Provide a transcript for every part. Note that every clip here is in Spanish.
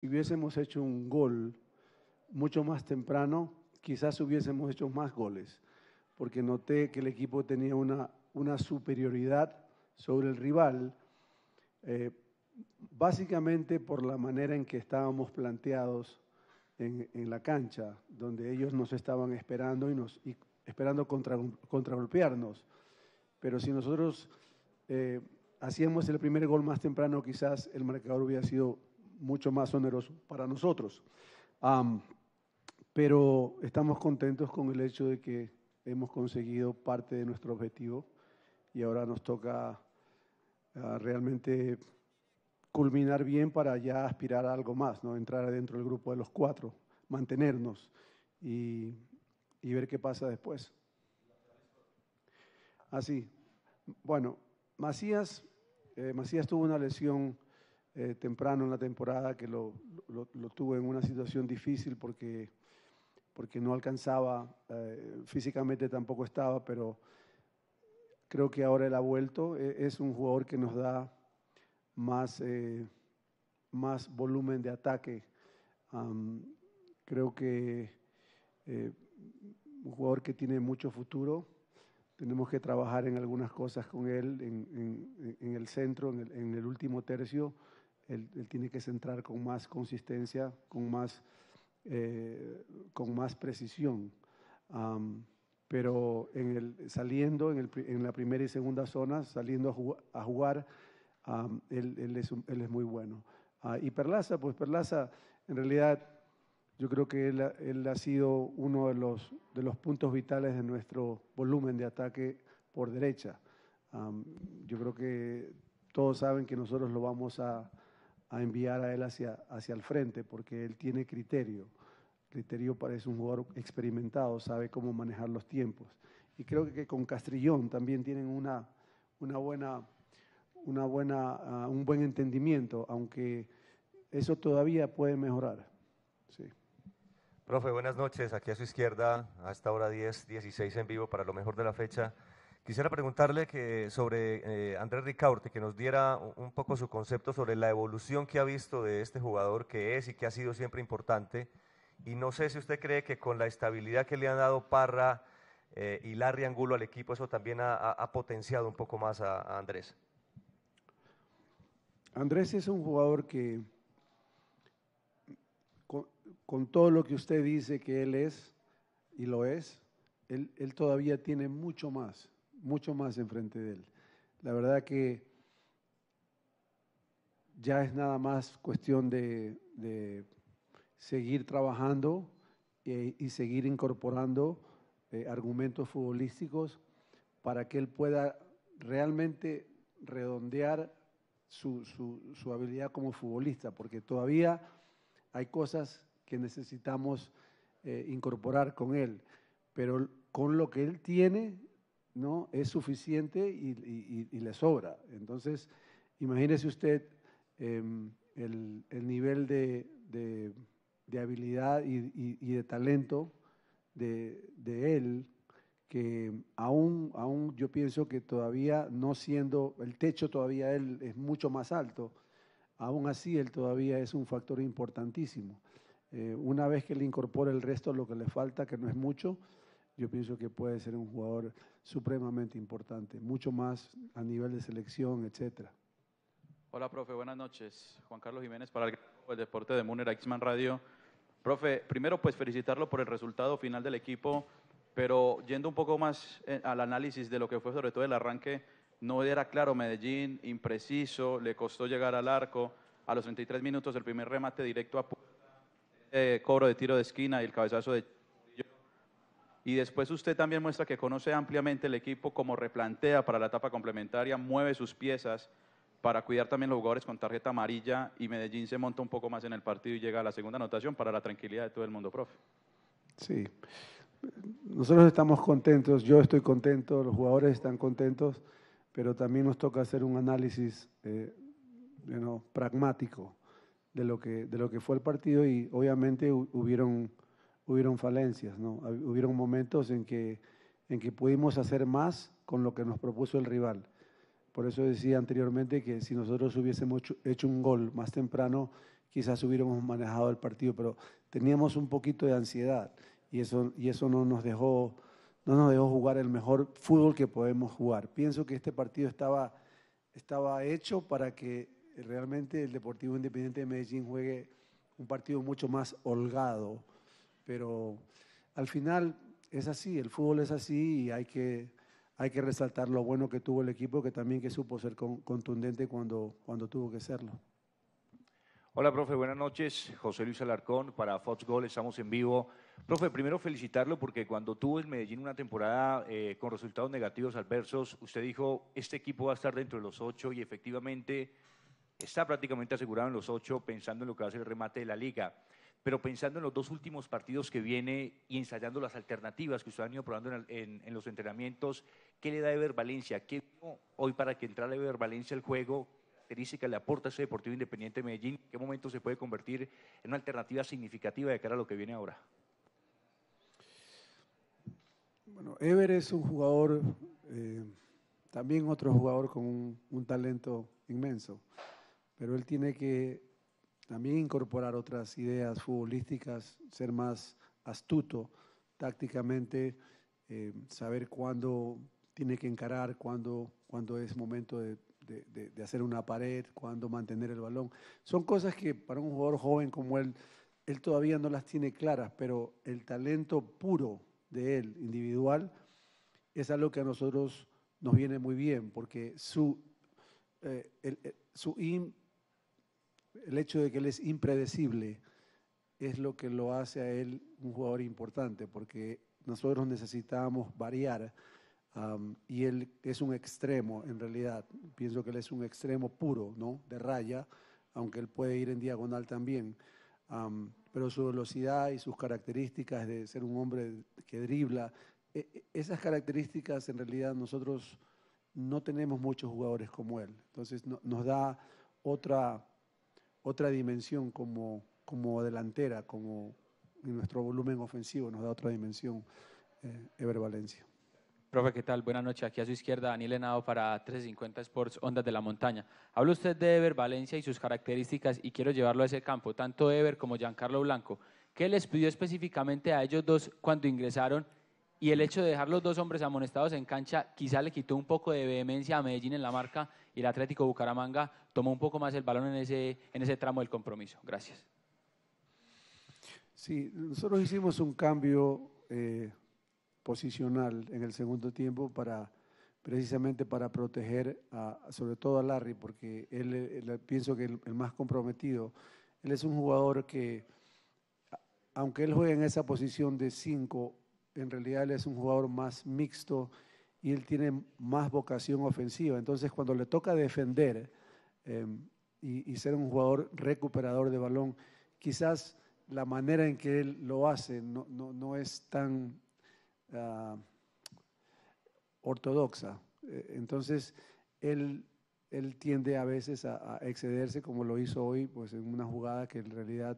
Si hubiésemos hecho un gol mucho más temprano, quizás hubiésemos hecho más goles, porque noté que el equipo tenía una, una superioridad sobre el rival, eh, básicamente por la manera en que estábamos planteados en, la cancha, donde ellos nos estaban esperando y nos esperando contra, golpearnos. Pero si nosotros eh, hacíamos el primer gol más temprano, quizás el marcador hubiera sido mucho más oneroso para nosotros. pero estamos contentos con el hecho de que hemos conseguido parte de nuestro objetivo y ahora nos toca ah, realmente culminar bien para ya aspirar a algo más, ¿no? entrar dentro del grupo de los cuatro, mantenernos y, ver qué pasa después. Así, ah, bueno, Macías, eh, Macías tuvo una lesión eh, temprano en la temporada que lo, lo, tuve en una situación difícil porque, porque no alcanzaba, eh, físicamente tampoco estaba, pero creo que ahora él ha vuelto. E, es un jugador que nos da más, eh, más volumen de ataque. creo que un jugador que tiene mucho futuro. Tenemos que trabajar en algunas cosas con él, en, el centro, en el último tercio él, tiene que centrar con más consistencia, con más, eh, con más precisión. pero en el, saliendo en, la primera y segunda zona, saliendo a, jugar, él, es, muy bueno. Ah, y Perlaza, pues Perlaza, en realidad, yo creo que él, ha sido uno de los, de los puntos vitales de nuestro volumen de ataque por derecha. yo creo que todos saben que nosotros lo vamos a, a enviar a él hacia, hacia el frente, porque él tiene criterio. Criterio parece un jugador experimentado, sabe cómo manejar los tiempos. Y creo que con Castrillón también tienen una, una buena, una buena, ah, un buen entendimiento, aunque eso todavía puede mejorar. Sí. Profe, buenas noches. Aquí a su izquierda, a esta hora 10, 16 en vivo para lo mejor de la fecha. Quisiera preguntarle que sobre eh, Andrés Ricaurte, que nos diera un poco su concepto sobre la evolución que ha visto de este jugador que es y que ha sido siempre importante. Y no sé si usted cree que con la estabilidad que le han dado Parra eh, y Larry Angulo al equipo, eso también ha, potenciado un poco más a, Andrés. Andrés es un jugador que, con, todo lo que usted dice que él es, y lo es, él todavía tiene mucho más mucho más enfrente de Él. La verdad que ya es nada más cuestión de, seguir trabajando eh, y, seguir incorporando eh, argumentos futbolísticos para que Él pueda realmente redondear su, habilidad como futbolista, porque todavía hay cosas que necesitamos eh, incorporar con Él, pero con lo que Él tiene ¿no? es suficiente y, le sobra. Entonces, imagínese usted em, el, nivel de, habilidad y, de talento de, él, que aún, yo pienso que todavía no siendo, el techo todavía él es mucho más alto, aún así él todavía es un factor importantísimo. Eh, una vez que le incorpore el resto, lo que le falta, que no es mucho, yo pienso que puede ser un jugador supremamente importante, mucho más a nivel de selección, etcétera. Hola, profe, buenas noches. Juan Carlos Jiménez para el, Deporte de Múnera Xman Radio. Profe, primero pues felicitarlo por el resultado final del equipo, pero yendo un poco más eh, al análisis de lo que fue sobre todo el arranque, no era claro Medellín, impreciso, le costó llegar al arco, a los 33 minutos el primer remate directo a eh, cobro de tiro de esquina y el cabezazo de y después usted también muestra que conoce ampliamente el equipo, como replantea para la etapa complementaria, mueve sus piezas para cuidar también los jugadores con tarjeta amarilla y Medellín se monta un poco más en el partido y llega a la segunda anotación para la tranquilidad de todo el mundo, profe. Sí, nosotros estamos contentos, yo estoy contento, los jugadores están contentos, pero también nos toca hacer un análisis eh, pragmático de lo, que, de lo que fue el partido y obviamente hubieron hubieron falencias, ¿no? Hubieron momentos en que, en que pudimos hacer más con lo que nos propuso el rival. Por eso decía anteriormente que si nosotros hubiésemos hecho un gol más temprano, quizás hubiéramos manejado el partido, pero teníamos un poquito de ansiedad y eso, y eso no, nos dejó, no nos dejó jugar el mejor fútbol que podemos jugar. Pienso que este partido estaba hecho para que realmente el Deportivo Independiente de Medellín juegue un partido mucho más holgado, pero al final es así, el fútbol es así y hay que, resaltar lo bueno que tuvo el equipo, que también que supo ser contundente cuando, tuvo que serlo. Hola, profe, buenas noches. José Luis Alarcón para Fox Gol, estamos en vivo. Profe, primero felicitarlo porque cuando tuvo en Medellín una temporada eh, con resultados negativos adversos, usted dijo, este equipo va a estar dentro de los ocho y efectivamente está prácticamente asegurado en los ocho pensando en lo que va a ser el remate de la liga pero pensando en los dos últimos partidos que viene y ensayando las alternativas que usted ha ido probando en, los entrenamientos, ¿qué le da Ever Valencia? ¿Qué hoy para que entrara Ever Valencia al juego? ¿Qué característica le aporta ese Deportivo Independiente de Medellín? ¿Qué momento se puede convertir en una alternativa significativa de cara a lo que viene ahora? Bueno, Ever es un jugador, eh, también otro jugador con un talento inmenso, pero él tiene que también incorporar otras ideas futbolísticas, ser más astuto tácticamente, eh, saber cuándo tiene que encarar, cuándo, cuándo es momento de, hacer una pared, cuándo mantener el balón. Son cosas que para un jugador joven como él, él todavía no las tiene claras, pero el talento puro de él, individual, es algo que a nosotros nos viene muy bien, porque su, eh, su el hecho de que él es impredecible es lo que lo hace a él un jugador importante, porque nosotros necesitamos variar um, y él es un extremo en realidad. Pienso que él es un extremo puro, ¿no? De raya, aunque él puede ir en diagonal también. Um, pero su velocidad y sus características de ser un hombre que dribla, e, e, esas características en realidad nosotros no tenemos muchos jugadores como él. Entonces nos da otra otra dimensión como, delantera, como nuestro volumen ofensivo, nos da otra dimensión eh, Ever Valencia. Profe, ¿qué tal? Buenas noches. Aquí a su izquierda, Daniel Henao para 350 Sports Ondas de la Montaña. Habla usted de Ever Valencia y sus características y quiero llevarlo a ese campo, tanto Ever como Giancarlo Blanco. ¿Qué les pidió específicamente a ellos dos cuando ingresaron y el hecho de dejar los dos hombres amonestados en cancha quizá le quitó un poco de vehemencia a Medellín en la marca y el Atlético Bucaramanga tomó un poco más el balón en ese, en ese tramo del compromiso. Gracias. Sí, nosotros hicimos un cambio eh, posicional en el segundo tiempo para precisamente para proteger a, sobre todo a Larry, porque él, eh, pienso que el, más comprometido, él es un jugador que, aunque él juegue en esa posición de 5 en realidad él es un jugador más mixto y él tiene más vocación ofensiva. Entonces, cuando le toca defender em, y, ser un jugador recuperador de balón, quizás la manera en que él lo hace no, es tan ah, ortodoxa. E, entonces, él, tiende a veces a, a, excederse, como lo hizo hoy, pues en una jugada que en realidad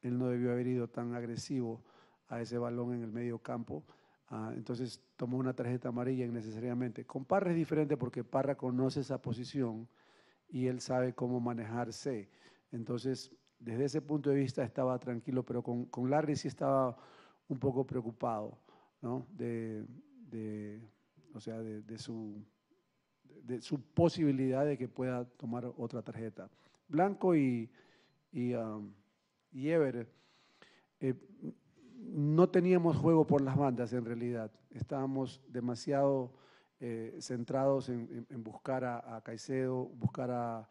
él no debió haber ido tan agresivo a ese balón en el medio campo. Ah, entonces tomó una tarjeta amarilla innecesariamente. Con Parra es diferente porque Parra conoce esa posición y él sabe cómo manejarse. Entonces, desde ese punto de vista estaba tranquilo, pero con, con Larry sí estaba un poco preocupado, ¿no? De, o sea, de, su, de su posibilidad de que pueda tomar otra tarjeta. Blanco y, y, um, y Ever, eh, no teníamos juego por las bandas en realidad. Estábamos demasiado eh, centrados en, buscar a, Caicedo, buscar a,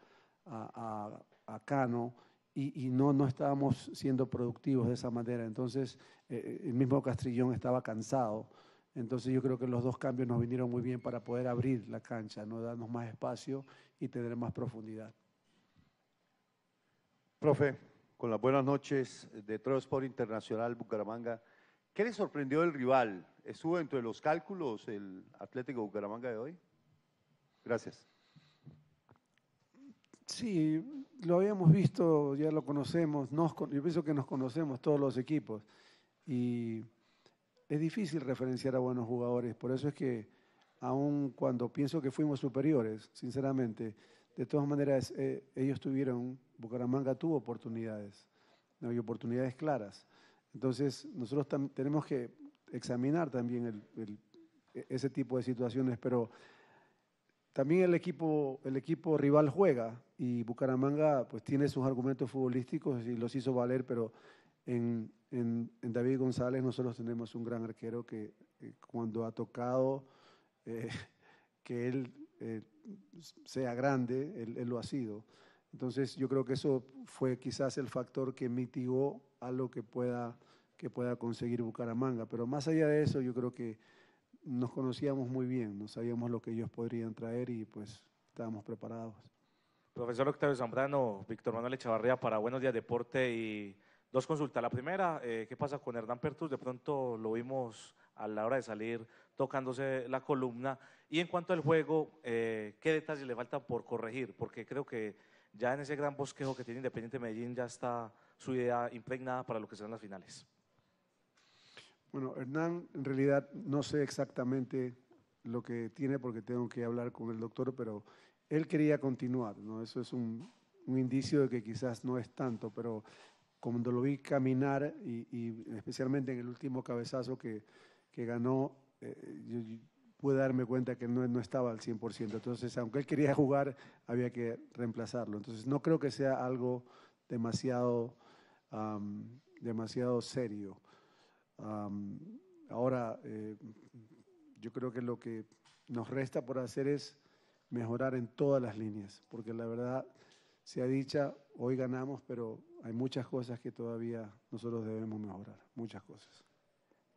Cano. Y, no, estábamos siendo productivos de esa manera. Entonces, eh, eh, el mismo Castrillón estaba cansado. Entonces, yo creo que los dos cambios nos vinieron muy bien para poder abrir la cancha, ¿no? darnos más espacio y tener más profundidad. Profe, con las buenas noches de Sport Internacional Bucaramanga. ¿Qué le sorprendió el rival? ¿Estuvo entre los cálculos el Atlético Bucaramanga de hoy? Gracias. Sí, lo habíamos visto, ya lo conocemos, yo pienso que nos conocemos todos los equipos y es difícil referenciar a buenos jugadores, por eso es que aun cuando pienso que fuimos superiores, sinceramente, de todas maneras eh, ellos tuvieron Bucaramanga tuvo oportunidades, no hay oportunidades claras. Entonces, nosotros tenemos que examinar también e-, ese tipo de situaciones, pero también el equipo, el equipo rival juega y Bucaramanga pues tiene sus argumentos futbolísticos y los hizo valer, pero en, David González nosotros tenemos un gran arquero que eh, cuando ha tocado eh, que él eh, sea grande, él lo ha sido. Entonces yo creo que eso fue quizás el factor que mitigó algo que pueda, que pueda conseguir Bucaramanga. Pero más allá de eso, yo creo que nos conocíamos muy bien, no sabíamos lo que ellos podrían traer y pues estábamos preparados. Profesor Octavio Zambrano, Víctor Manuel Echavarría para Buenos Días Deporte y dos consultas. La primera, eh, ¿qué pasa con Hernán Pertus? De pronto lo vimos a la hora de salir tocándose la columna. Y en cuanto al juego, eh, ¿qué detalles le faltan por corregir? Porque creo que ya en ese gran bosquejo que tiene Independiente Medellín ya está su idea impregnada para lo que serán las finales. Bueno, Hernán, en realidad no sé exactamente lo que tiene porque tengo que hablar con el doctor, pero él quería continuar, ¿no? Eso es un, un indicio de que quizás no es tanto, pero cuando lo vi caminar y, especialmente en el último cabezazo que, que ganó, eh, yo, pude darme cuenta que no, no, estaba al 100%. Entonces, aunque él quería jugar, había que reemplazarlo. Entonces, no creo que sea algo demasiado, demasiado serio. ahora, eh, yo creo que lo que nos resta por hacer es mejorar en todas las líneas, porque la verdad se ha dicha, hoy ganamos, pero hay muchas cosas que todavía nosotros debemos mejorar, muchas cosas.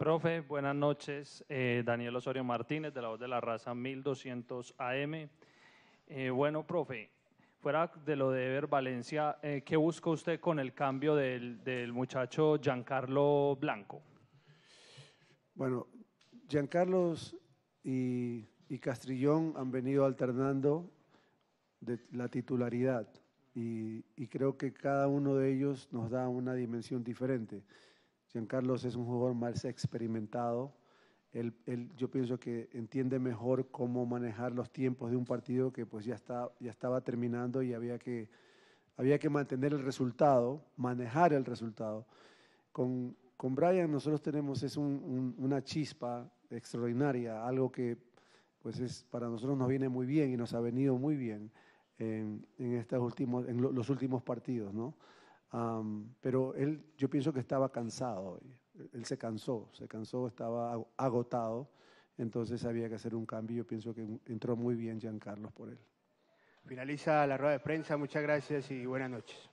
Profe, buenas noches. Eh, Daniel Osorio Martínez, de la Voz de la Raza 1200 AM. Eh, bueno, profe, fuera de lo de Ever Valencia, eh, ¿qué busca usted con el cambio del, muchacho Giancarlo Blanco? Bueno, Giancarlo y, y Castrillón han venido alternando la titularidad y creo que cada uno de ellos nos da una dimensión diferente. Giancarlos es un jugador más experimentado. yo pienso que entiende mejor cómo manejar los tiempos de un partido que pues ya, está, ya estaba terminando y había que, había que mantener el resultado, manejar el resultado. Con, con Brian nosotros tenemos es una chispa extraordinaria, algo que pues es, para nosotros nos viene muy bien y nos ha venido muy bien en, en, estos últimos, en los últimos partidos. ¿no? pero él, yo pienso que estaba cansado. Eh, él se cansó, se cansó, estaba agotado. Entonces había que hacer un cambio. Yo pienso que entró muy bien Carlos por él. Finaliza la rueda de prensa. Muchas gracias y buenas noches.